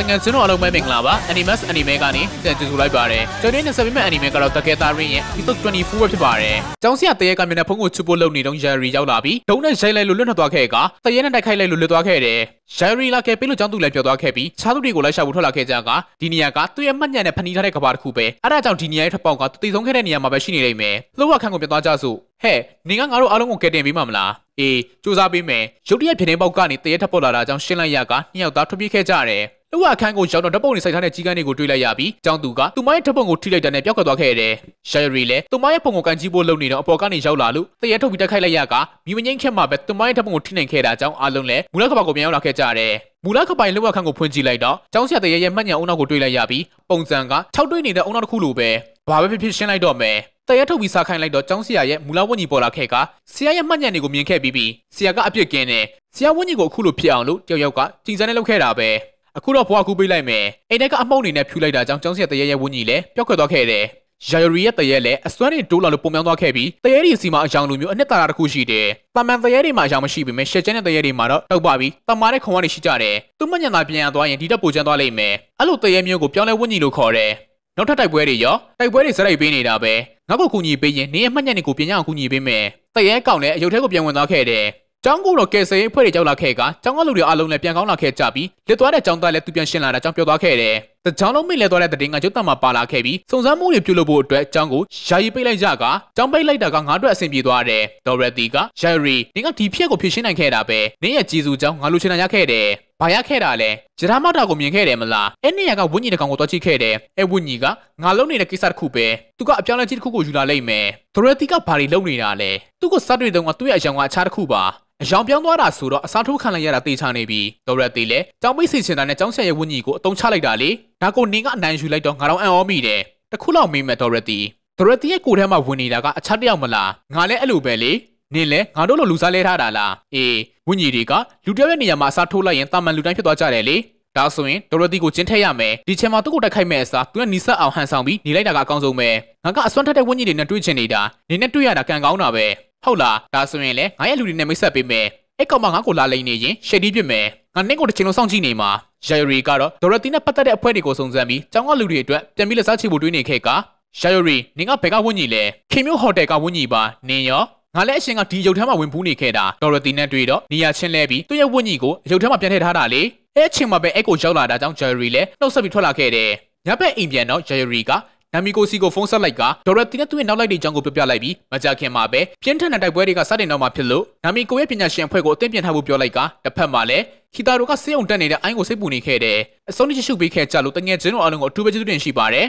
တငယ်ချင်းတို့အားလုံးပဲမင်္ဂလာပါ Animax Anime ကနေကြည့်ကြည့်လိုက်ပါတယ်ကျွန်တော်နဲ့ဆက်ပြီးမဲ့ Anime ကတော့တကယ်သားရင်းရဲ့ Episode 24ပဲဖြစ်ပါတယ်ကျောင်းဆရာတရေကမျက်နှာဖုံးကိုချွတ်ဖို့လုပ်နေတော့ Jerry ရောက်လာပြီးဒုံနဲ့ရိုက်လိုက်လို့လွတ်ထွက်သွားခဲ့ကတရေနဲ့တိုက်ခိုက်လိုက်လို့လွတ်သွားခဲ့တယ်ဂျယ်ရီလာကဲပေးလို့ကျောင်းသူလည်းပြောသွားခဲ့ပြီးခြားသူတွေကိုလိုက်ရှာဖို့ထွက်လာခဲ့ကြကဒီနေရာကသူ့ရဲ့မှတ်ညံနဲ့ဖဏီထားတဲ့ကဘာတစ်ခုပဲအဲဒါကြောင့်ဒီနေရာရဲ့ထပ်ပေါက်ကသူတည်ဆုံးခဲ့တဲ့နေရာမှာပဲရှိနေလိမ့်မယ်လှုပ်ဝခန့်ကိုပြသွားကြစို့ဟဲ့နေကငါတို့အားလုံးကိုကယ်တင်ပေးမှာမလားအေးစူးစမ်းပေးမယ်ရုတ်တရက်ပြင်းနေပေါက်ကနေတရက်ထပ်ပေါက်လာတာကြောင့်ရှင်းလိုက်ရကနှစ်ယောက်သားထွက်ပြေးခဲ့ကြတယ်သူ့အခန်းကိုရောက်တော့ဓပုံတွေစိုက်ထားတဲ့ကြီးကန်းတွေကိုတွေ့လိုက်ရပြီးကျောင်းသူကသူမရဲ့ဓပုံကိုထိလိုက်တဲ့နဲ့ပျောက်ကသွားခဲ့တယ်။ရှာရီလည်းသူမရဲ့ပုံကိုကန်ကြီးဖို့လုပ်နေတော့အပေါ်ကနေရောက်လာလို့တရဲထုတ်ပြီးတိုက်ခိုက်လိုက်ရကမိမငိမ့်ခက်မှာပဲသူမရဲ့ဓပုံကိုထိနိုင်ခဲ့တာကြောင့်အားလုံးလည်းမူလကဘာကိုပြန်ရောက်လာခဲ့ကြတယ်။မူလကပိုင်လောက်ခန့်ကိုဖွင့်ကြည့်လိုက်တော့ကျောင်းဆရာတရရဲ့မှတ်ညံအုံနောက်ကိုတွေ့လိုက်ရပြီးပုံစံက၆တွေ့နေတဲ့အုံနောက်တစ်ခုလိုပဲဘာပဲဖြစ်ဖြစ်ရှင်းလိုက်တော့မယ်တရက်ထုတ်ပြီးစားခိုင်းလိုက်တော့ကျောင်းဆရာရဲ့မူလဝန်းကြီးပေါ်လာခဲ့ကဆရာရဲ့မှတ်ညံတွေကိုမြင်ခဲ့ပြီးပြီးဆရာကအပြစ်ကင်းတယ်ဆရာဝန်းကြီးကိုအခုလိုဖြစ်အောင်လို့တယောက်ယောက်ကကြင်စမ်းနဲ့လုပ်ခဲ့တာပဲအခုတော့ဘွားကူပေးလိုက်မယ်အိမ်ထဲကအမောက်အနေနဲ့ဖြူလိုက်တာကြောင့်ကျောင်းဆရာတရေရဲ့ဝန်းကြီးလည်းပျောက်ကွယ်သွားခဲ့တယ်ရာယရီရဲ့တရေလည်းအစွမ်းတွေတိုးလာလို့ပုံပြောင်းသွားခဲ့ပြီးတရေဒီစီမှာအယောင်လိုမျိုးအနှစ်သာရတစ်ခုရှိတယ်။တာမန်တရေတွေမှာအယောင်မရှိပေမဲ့ရှက်ကျန်းတဲ့တရေတွေမှာတော့တောက်ပါပြီးတမားတဲ့ခုံကနေရှိကြတယ်။သူမညံသာပြန်ရသွားရင်ဒီတက်ပိုချမ်းသွားလိမ့်မယ်။အဲ့လိုတရေမျိုးကိုပြောင်းလဲဝင့်ညီလို့ခေါ်တယ်။နောက်ထပ်တိုက်ပွဲတွေရောတိုက်ပွဲတွေစရိုက်ပေးနေတာပဲ။ငါ့ကိုကူညီပေးရင်နင်းရဲ့မှတ်ညံတွေကိုပြင်ရအောင်ကူညီပေးမယ်။တရေကောင်လည်းအယုတ်ထဲကိုပြန်ဝင်သွားခဲ့တယ်။ကျောင်းကုန်တော်ကယ်ဆယ်ရေးအဖွဲ့တွေကြောက်လာခဲ့ကကျောင်းကလူတွေအားလုံးလည်းပြန်ကောင်းလာခဲ့ကြပြီးလက်သွားတဲ့ကျောင်းသားလည်းသူပြန်ရှင်းလာတာကြောင့်ပြောသွားခဲ့တယ်။တချောင်းလုံးမိလဲသွားတဲ့တည်ငါကျုပ်တမှာပါလာခဲ့ပြီးစုံစမ်းမှုတွေပြုလုပ်ဖို့အတွက်ကျောင်းကိုယာယီပိတ်လိုက်ကြကကျောင်းပိတ်လိုက်တာကငါတို့အဆင်ပြေသွားတယ်။ဒေါ်ရတီကယာရီနင်ကဒီဖြစ်ကိုဖြေရှင်းနိုင်ခဲ့တာပဲ။နင်ရဲ့ကျေးဇူးကြောင့်ငါလူချင်တာရခဲ့တယ်။။ဘာရခဲ့တာလဲ။ဂျရာမတာကိုမြင်ခဲ့တယ်မလား။အဲ့နေရကဝိညာဉ်တကောင်ကိုတွားကြည့်ခဲ့တယ်။အဲ့ဝိညာဉ်ကငါလုံးနေတဲ့ကိစ္စတစ်ခုပဲ။သူကအပြောင်းလဲကြီးတစ်ခုကိုယူလာလိမ့်မယ်။ဒရတီကဘာတွေလုပ်နေတာလဲ။သူ့ကိုစတွေ့တုန်းကသူ့ရဲ့အယောင်ကအခြားတစ်ခုပါ။အယောင်ပြောင်းသွားတာဆိုတော့အစားထိုးခံလိုက်ရတာတေချာနေပြီ။ဒရတီလည်းကြောင်ပိတ်စီချင်တာနဲ့ကြောင်ဆက်ရဲ့ဝိညာဉ်ကိုအတုံးချလိုက်တာလေ။ဒါကိုနင်းကအနိုင်ယူလိုက်တော့ငါတော့အံ့ဩမိတယ်။တခုလောက်မေးမဲ့ဒရတီ။ဒရတီရဲ့ကိုယ်ထဲမှာဝင်နေတာကအခြားတစ်ယောက်မလား။ငါလည်းအဲ့လိုပဲလေ။နင်လဲငါတို့လိုလူစားလဲထားတာလားအေးဝိညာဉ်တွေကလူတယောက်ရဲ့နေရာမှာအစားထိုးလိုက်ရင်တာမန်လူတိုင်းဖြစ်သွားကြတယ်လေဒါဆိုရင်ဒေါ်ရတီကိုကျင်းထည့်ရမယ်ဒီချိန်မှာသူ့ကိုတိုက်ခိုက်မဲ့အစားသူကနီဆက်အောင်ဟန်ဆောင်ပြီးနေလိုက်တာကအကောင်းဆုံးပဲငါကအစွမ်းထက်တဲ့ဝိညာဉ်တွေနဲ့တွေ့ချင်နေတာနင်နဲ့တွေ့ရတာကံကောင်းတာပဲဟုတ်လားဒါဆိုရင်လဲငါရဲ့လူတွေနဲ့မိတ်ဆက်ပေးမယ်အဲ့ကောင်မငါ့ကိုလာလိမ့်နေရင်ရှယ်ဒီပြစ်မယ်ငါနင့်ကိုတစ်ချိန်လုံးစောင့်ကြည့်နေမှာယာယရီကတော့ဒေါ်ရတီနဲ့ပတ်သက်တဲ့အဖွဲ့တွေကိုစုံစမ်းပြီးကျောင်းကလူတွေအတွက်ပြန်ပြီးလက်စားချေဖို့တွေးနေခဲ့ကယာယရီနင်ကဘယ်ကဝန်းကြီးလဲခင်မျိုးဟိုတယ်ကဝန်းကြီးပါနင်ရောငါလည်းအရှင်ကဒီရုပ်ထမ်းမှာဝင်ဘူးနေခဲ့တာဒေါ်ရတီနဲ့တွေ့တော့နေရာချင်းလဲပြီးသူ့ရဲ့ဝတ်ညိကိုရုပ်ထမ်းမှာပြန်ထည့်ထားတာလေအဲ့အချိန်မှာပဲအဲ့ကိုရောက်လာတာကြောင့်ဂျယ်ရီလည်းနှုတ်ဆက်ပြီးထွက်လာခဲ့တယ်ညဘက်အိမ်ပြန်တော့ဂျယ်ရီကနာမီကိုစီကိုဖုန်းဆက်လိုက်ကဒေါ်ရတီနဲ့သူ့ရဲ့နောက်လိုက်တဲ့အကြောင်းကိုပြောပြလိုက်ပြီးမကြခင်မှာပဲပြင်းထန်တဲ့တိုက်ပွဲတွေကစတင်တော့မှဖြစ်လို့နာမီကိုရဲ့ပညာရှင်အဖွဲ့ကိုအသင့်ပြင်ထားဖို့ပြောလိုက်ကတစ်ဖက်မှာလည်းခီတာတို့ကစေးုံတက်နေတဲ့အိုင်းကိုစိတ်ပူနေခဲ့တယ်အစုံနဲ့ချစ်ရှုပေးခဲ့ကြလို့တငယ်ချင်းတို့အားလုံးကိုအထူးပဲကျေးဇူးတင်ရှိပါတယ်